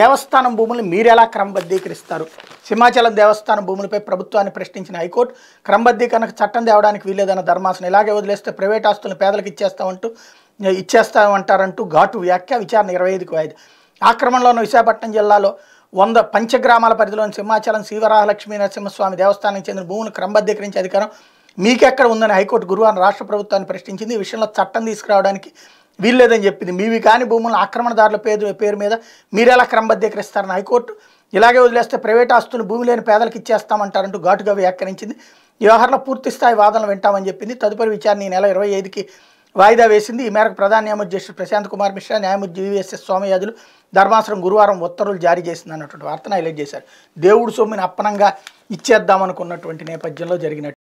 దేవస్థానం భూములను మీరు ఎలా క్రమబద్ధీకరిస్తారు సింహాచలం దేవస్థానం భూములపై ప్రభుత్వాన్ని ప్రశ్నించిన హైకోర్టు క్రమబద్ధీకరణకు చట్టం తేవడానికి వీలేదన్న ధర్మాసనం ఇలాగే వదిలేస్తే ప్రైవేట్ ఆస్తులను పేదలకు ఇచ్చేస్తామంటూ ఇచ్చేస్తామంటారంటూ ఘాటు వ్యాఖ్య విచారణ ఇరవై ఐదుకు ఐదు ఆక్రమణలో విశాఖపట్నం జిల్లాలో వంద పంచగ్రామాల పరిధిలోని సింహాచలం శ్రీవరాహలక్ష్మీ నరసింహస్వామి దేవస్థానానికి చెందిన భూములను క్రమబద్ధీకరించే అధికారం మీకెక్కడ ఉందని హైకోర్టు గురువారం రాష్ట్ర ప్రభుత్వాన్ని ప్రశ్నించింది ఈ విషయంలో చట్టం తీసుకురావడానికి వీల్లేదని చెప్పింది మీవి కాని భూములను ఆక్రమణదారుల పేరు పేరు మీద మీరెలా క్రమబద్ధీకరిస్తారని హైకోర్టు ఇలాగే వదిలేస్తే ప్రైవేట్ ఆస్తులు భూమి లేని పేదలకు ఇచ్చేస్తామంటారంటూ ఘాటుగా వ్యాఖ్యానించింది ఈ వ్యవహారంలో పూర్తిస్థాయి వాదనలు వింటామని చెప్పింది తదుపరి విచారణ ఈ నెల ఇరవై ఐదుకి వాయిదా వేసింది ఈ మేరకు ప్రధాన న్యాయమూర్తి జస్టిస్ ప్రశాంత్ కుమార్ మిశ్రా న్యాయమూర్తి వివిఎస్ఎస్ స్వామియాదులు ధర్మాసనం గురువారం ఉత్తర్వులు జారీ చేసింది అన్నటువంటి వార్తను హైలైట్ చేశారు దేవుడు సొమ్మిని అప్పనంగా ఇచ్చేద్దామనుకున్నటువంటి నేపథ్యంలో జరిగినట్టు